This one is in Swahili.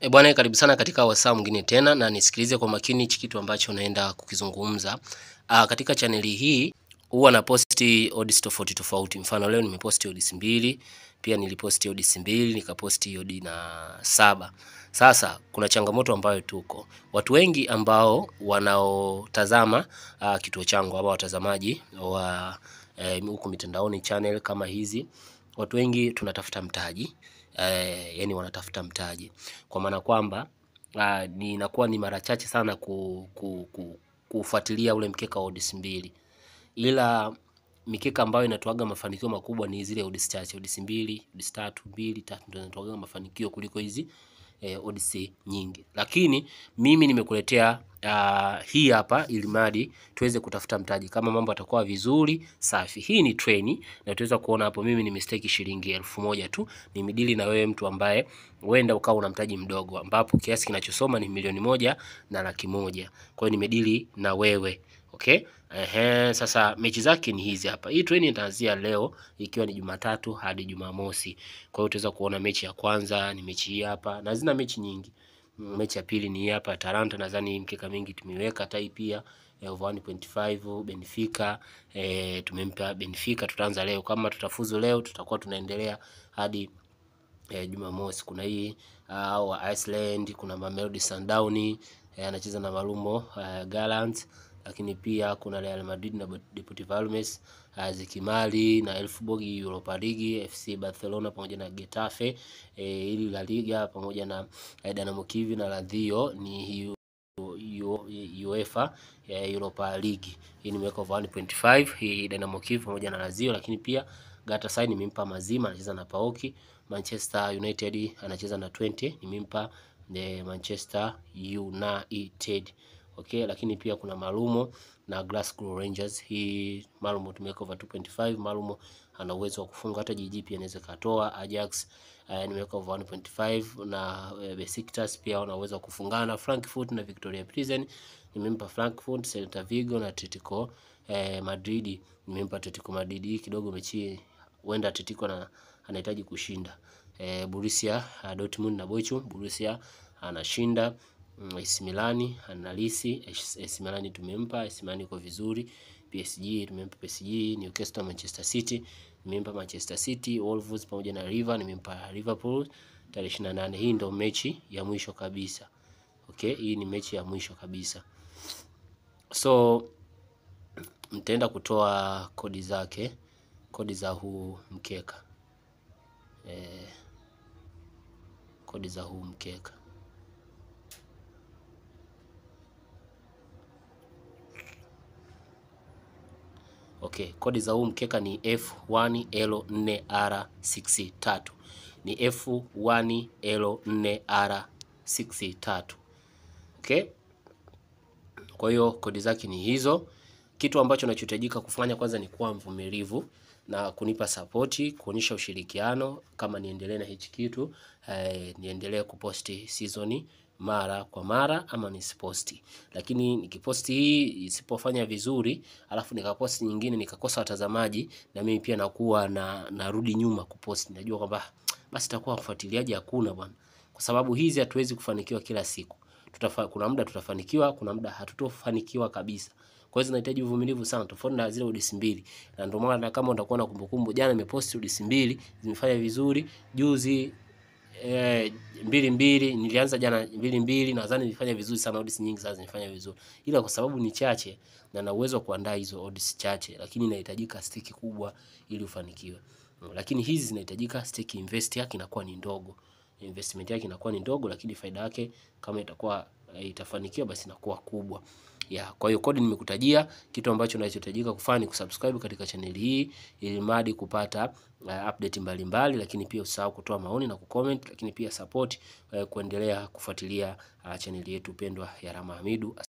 E bwana, karibu sana katika wasaa mwingine tena, na nisikilize kwa makini hichi kitu ambacho naenda kukizungumza. Aa, katika chaneli hii huwa na posti odds tofauti tofauti. Mfano leo nimeposti odds mbili, pia niliposti odds mbili, nikaposti odi na saba. Sasa kuna changamoto ambayo tuko watu wengi ambao wanaotazama kituo changu ama watazamaji wa e, huku e, mitandaoni channel kama hizi watu wengi tunatafuta mtaji eh, yani wanatafuta mtaji kwa maana kwamba ah, ninakuwa ni mara chache sana ku, ku, ku, kufuatilia ule mkeka wa odds mbili, ila mikeka ambayo inatoaga mafanikio makubwa ni zile odds chache, odds mbili, odds tatu, mbili tatu ndio zinatoaga mafanikio kuliko hizi eh, odds nyingi, lakini mimi nimekuletea Uh, hii hapa ili mradi tuweze kutafuta mtaji kama mambo atakuwa vizuri safi. Hii ni treni na tuweza kuona hapo, mimi ni mistake shilingi elfu moja tu, nimedili na wewe mtu ambaye huenda ukawa una mtaji mdogo, ambapo kiasi kinachosoma ni milioni moja na laki moja. Kwa hiyo nimedili na wewe. Okay? Ehe, sasa mechi zake ni hizi hapa. Hii training itaanzia leo ikiwa ni Jumatatu hadi Jumamosi. Kwa hiyo utaweza kuona mechi ya kwanza ni mechi hii hapa na zina mechi nyingi. Mm, mechi ya pili ni hii hapa Atalanta, nadhani mkeka mingi tumeiweka tai pia eh, over 1.5 Benfica e, tumempa Benfica. Tutaanza leo, kama tutafuzu leo tutakuwa tunaendelea hadi e, Jumamosi. Kuna hii uh, wa Iceland, kuna Mamelodi Sundowns anacheza na Marumo uh, Gallants lakini pia kuna Real Madrid na Deportivo Alaves eh, zikimali na Elfsborg Europa League, FC Barcelona pamoja na Getafe e, ili La Liga pamoja na eh, Dynamo Kiev na Lazio ni UEFA ya Europa League. Hii nimeweka over 1.5 hii Dynamo Kiev pamoja na Lazio, lakini pia Galatasaray nimempa mazima anacheza na Paoki. Manchester United anacheza na 20 nimempa Manchester United okay, lakini pia kuna Malumo na Glasgow Rangers. Hii Malumo tumeweka over 2.5. Malumo ana uwezo wa kufunga hata jiji pia anaweza katoa. Ajax uh, nimeweka over 1.5 na uh, Besiktas pia wana uwezo wa kufungana. Frankfurt na Victoria Prison nimempa Frankfurt, Celta Vigo na Atletico eh, Madrid nimempa Atletico Madrid. Hii kidogo mechi huenda Atletico na anahitaji kushinda. Eh, Borussia eh, Dortmund na Bochum, Borussia anashinda Mm, AC Milan analisi. AC Milan tumempa, AC Milan iko vizuri. PSG tumempa PSG, Newcastle, Manchester City nimempa Manchester City, Wolves pamoja na River nimempa Liverpool tarehe 28. Hii ndio mechi ya mwisho kabisa. Okay, hii ni mechi ya mwisho kabisa. So mtaenda kutoa kodi zake, kodi za huu mkeka eh, kodi za huu mkeka. mke. kodi za huu mkeka ni F1L4R63. Ni F1L4R63. Okay? Kwa hiyo kodi zake ni hizo. Kitu ambacho nachohitajika kufanya kwanza ni kuwa mvumilivu na kunipa sapoti, kuonyesha ushirikiano kama niendelee na hichi kitu eh, niendelee kuposti season mara kwa mara ama nisiposti. Lakini nikiposti hii isipofanya vizuri, alafu nikaposti nyingine nikakosa watazamaji, na mimi pia nakuwa na narudi nyuma kuposti. Najua kwamba basi itakuwa mfuatiliaji hakuna bwana. Kwa sababu hizi hatuwezi kufanikiwa kila siku. Tutafa, kuna muda tutafanikiwa, kuna muda hatutofanikiwa kabisa. Kwa hiyo zinahitaji uvumilivu sana tofauti na zile udisi mbili. Na ndio maana kama utakuwa na kumbukumbu, jana nimeposti udisi mbili, zimefanya vizuri, juzi eh, mbili mbili nilianza jana mbili mbili, nadhani nilifanya vizuri sana, odds nyingi sana zilifanya vizuri, ila kwa sababu ni chache na na uwezo wa kuandaa hizo odds chache, lakini inahitajika stake kubwa ili ufanikiwe. Lakini hizi zinahitajika stake, invest yake inakuwa ni ndogo, investment yake inakuwa ni ndogo, lakini faida yake kama itakuwa eh, itafanikiwa, basi inakuwa kubwa ya kwa hiyo kodi nimekutajia, kitu ambacho unachohitajika kufanya ni kusubscribe katika chaneli hii ili madi kupata uh, update mbalimbali mbali, lakini pia usahau kutoa maoni na kucomment, lakini pia support uh, kuendelea kufuatilia uh, ah, chaneli yetu pendwa ya Rama Hamidu.